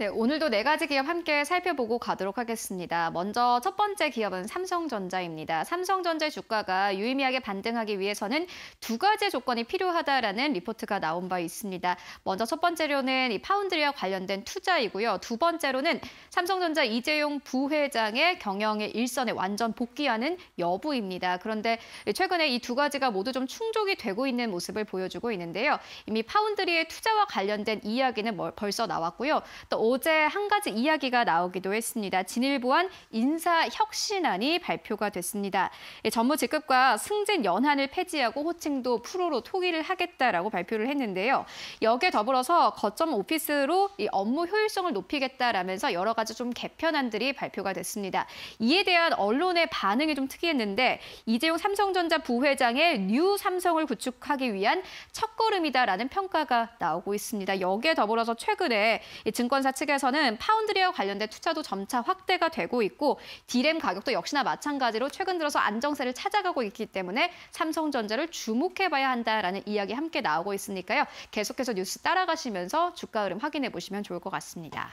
네, 오늘도 네 가지 기업 함께 살펴보고 가도록 하겠습니다. 먼저 첫 번째 기업은 삼성전자입니다. 삼성전자 주가가 유의미하게 반등하기 위해서는 두 가지 조건이 필요하다라는 리포트가 나온 바 있습니다. 먼저 첫 번째로는 이 파운드리와 관련된 투자이고요. 두 번째로는 삼성전자 이재용 부회장의 경영의 일선에 완전 복귀하는 여부입니다. 그런데 최근에 이 두 가지가 모두 좀 충족이 되고 있는 모습을 보여주고 있는데요. 이미 파운드리의 투자와 관련된 이야기는 뭐 벌써 나왔고요. 또 어제 한 가지 이야기가 나오기도 했습니다. 진일보한 인사혁신안이 발표가 됐습니다. 예, 전무 직급과 승진 연한을 폐지하고 호칭도 프로로 통일을 하겠다라고 발표를 했는데요. 여기에 더불어서 거점 오피스로 업무 효율성을 높이겠다라면서 여러 가지 좀 개편안들이 발표가 됐습니다. 이에 대한 언론의 반응이 좀 특이했는데 이재용 삼성전자 부회장의 뉴 삼성을 구축하기 위한 첫걸음이다라는 평가가 나오고 있습니다. 여기에 더불어서 최근에 증권사 측에서는 파운드리어 관련된 투자도 점차 확대가 되고 있고 디램 가격도 역시나 마찬가지로 최근 들어서 안정세를 찾아가고 있기 때문에 삼성전자를 주목해봐야 한다라는 이야기 함께 나오고 있으니까요. 계속해서 뉴스 따라가시면서 주가 흐름 확인해 보시면 좋을 것 같습니다.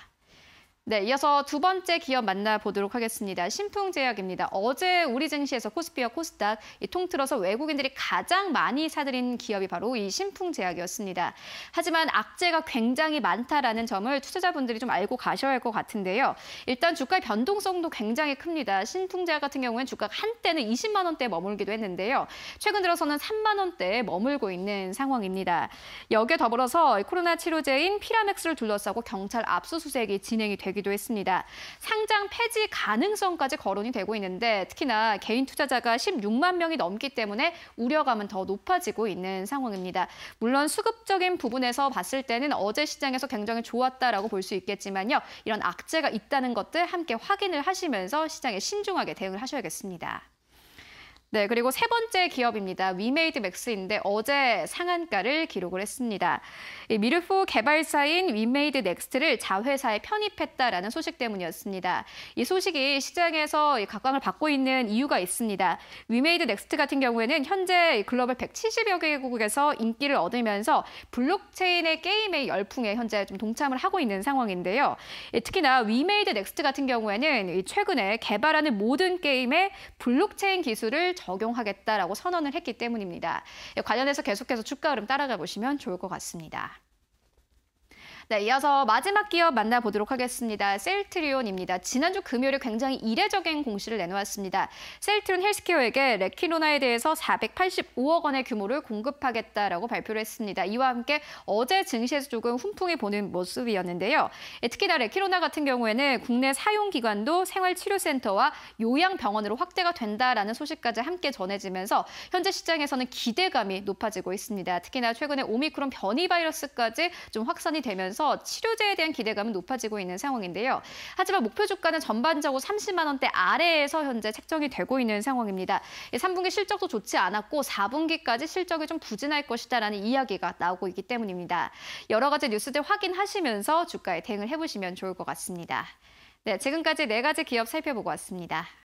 네, 이어서 두 번째 기업 만나보도록 하겠습니다. 신풍제약입니다. 어제 우리 증시에서 코스피와 코스닥 이 통틀어서 외국인들이 가장 많이 사들인 기업이 바로 이 신풍제약이었습니다. 하지만 악재가 굉장히 많다라는 점을 투자자분들이 좀 알고 가셔야 할 것 같은데요. 일단 주가의 변동성도 굉장히 큽니다. 신풍제약 같은 경우에는 주가가 한때는 20만 원대에 머물기도 했는데요. 최근 들어서는 3만 원대에 머물고 있는 상황입니다. 여기에 더불어서 코로나 치료제인 피라맥스를 둘러싸고 경찰 압수수색이 진행이 되고 되기도 했습니다. 상장 폐지 가능성까지 거론이 되고 있는데 특히나 개인 투자자가 16만 명이 넘기 때문에 우려감은 더 높아지고 있는 상황입니다. 물론 수급적인 부분에서 봤을 때는 어제 시장에서 굉장히 좋았다라고 볼 수 있겠지만요. 이런 악재가 있다는 것들 함께 확인을 하시면서 시장에 신중하게 대응을 하셔야겠습니다. 네, 그리고 세 번째 기업입니다. 위메이드 맥스인데 어제 상한가를 기록을 했습니다. 미르후 개발사인 위메이드 넥스트를 자회사에 편입했다라는 소식 때문이었습니다. 이 소식이 시장에서 각광을 받고 있는 이유가 있습니다. 위메이드 넥스트 같은 경우에는 현재 글로벌 170여 개국에서 인기를 얻으면서 블록체인의 게임의 열풍에 현재 좀 동참을 하고 있는 상황인데요. 특히나 위메이드 넥스트 같은 경우에는 최근에 개발하는 모든 게임에 블록체인 기술을 적용하겠다라고 선언을 했기 때문입니다. 예, 관련해서 계속해서 주가 흐름 따라가 보시면 좋을 것 같습니다. 네, 이어서 마지막 기업 만나보도록 하겠습니다. 셀트리온입니다. 지난주 금요일 에 굉장히 이례적인 공시를 내놓았습니다. 셀트리온 헬스케어에게 레키로나에 대해서 485억 원의 규모를 공급하겠다라고 발표를 했습니다. 이와 함께 어제 증시에서 조금 훈풍이 보는 모습이었는데요. 예, 특히나 레키로나 같은 경우에는 국내 사용기관도 생활치료센터와 요양병원으로 확대가 된다라는 소식까지 함께 전해지면서 현재 시장에서는 기대감이 높아지고 있습니다. 특히나 최근에 오미크론 변이 바이러스까지 좀 확산이 되면서 나면서 치료제에 대한 기대감은 높아지고 있는 상황인데요. 하지만 목표 주가는 전반적으로 30만 원대 아래에서 현재 책정이 되고 있는 상황입니다. 3분기 예, 실적도 좋지 않았고 4분기까지 실적이 좀 부진할 것이다라는 이야기가 나오고 있기 때문입니다. 여러 가지 뉴스들 확인하시면서 주가에 대응을 해보시면 좋을 것 같습니다. 네, 지금까지 네 가지 기업 살펴보고 왔습니다.